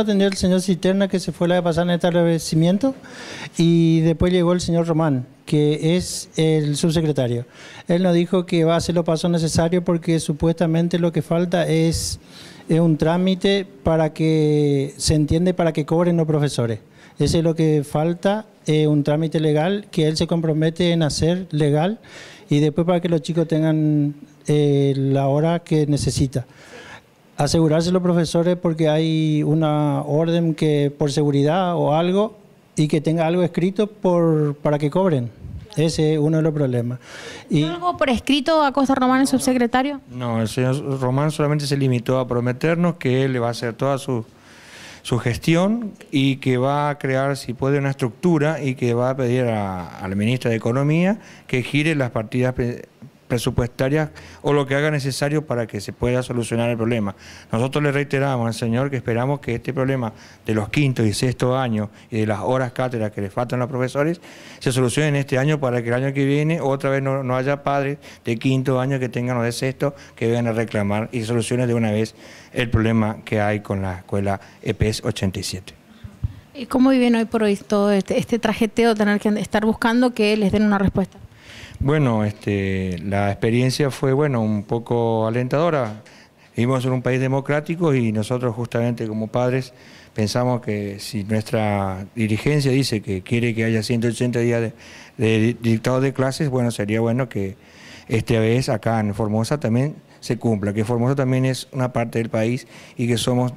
Atendió el señor Citerna, que se fue la de pasar en este agradecimiento y después llegó el señor Román, que es el subsecretario. Él nos dijo que va a hacer los pasos necesarios porque supuestamente lo que falta es, un trámite para que se entiende para que cobren los profesores. Ese es lo que falta, un trámite legal que él se compromete en hacer legal y después para que los chicos tengan eh, la hora que necesita asegurarse los profesores porque hay una orden que por seguridad o algo y que tenga algo escrito por, para que cobren. Ese es uno de los problemas. ¿Y algo por escrito a Costa Román, el subsecretario? No, el señor Román solamente se limitó a prometernos que él le va a hacer toda su, su gestión y que va a crear, si puede, una estructura y que va a pedir al Ministro de Economía que gire las partidas presupuestarias o lo que haga necesario para que se pueda solucionar el problema. Nosotros le reiteramos al señor que esperamos que este problema de los quintos y sexto años y de las horas cátedras que le faltan a los profesores se solucione en este año para que el año que viene otra vez no, haya padres de quinto año que tengan o de sexto que vengan a reclamar y solucione de una vez el problema que hay con la escuela EPS e 87. ¿Y cómo viven hoy por hoy todo este, este trajeteo, tener que estar buscando que les den una respuesta? Bueno, este, la experiencia fue bueno, un poco alentadora. Vivimos en un país democrático y nosotros justamente como padres pensamos que si nuestra dirigencia dice que quiere que haya 180 días de, dictado de clases, bueno, sería bueno que esta vez acá en Formosa también se cumpla, que Formosa también es una parte del país y que somos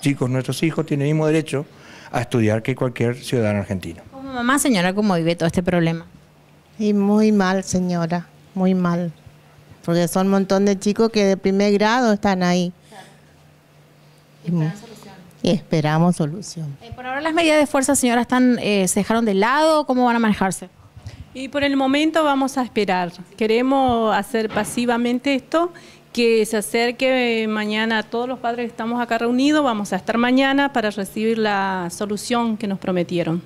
chicos, nuestros hijos tienen el mismo derecho a estudiar que cualquier ciudadano argentino. Como mamá, señora, ¿cómo vive todo este problema? Y muy mal, señora, muy mal. Porque son un montón de chicos que de primer grado están ahí. Y, solución. esperamos solución. Eh, por ahora las medidas de fuerza, señora, están, eh, ¿se dejaron de lado? ¿Cómo van a manejarse? Y por el momento vamos a esperar. Queremos hacer pasivamente esto, que se acerque mañana a todos los padres que estamos acá reunidos. Vamos a estar mañana para recibir la solución que nos prometieron.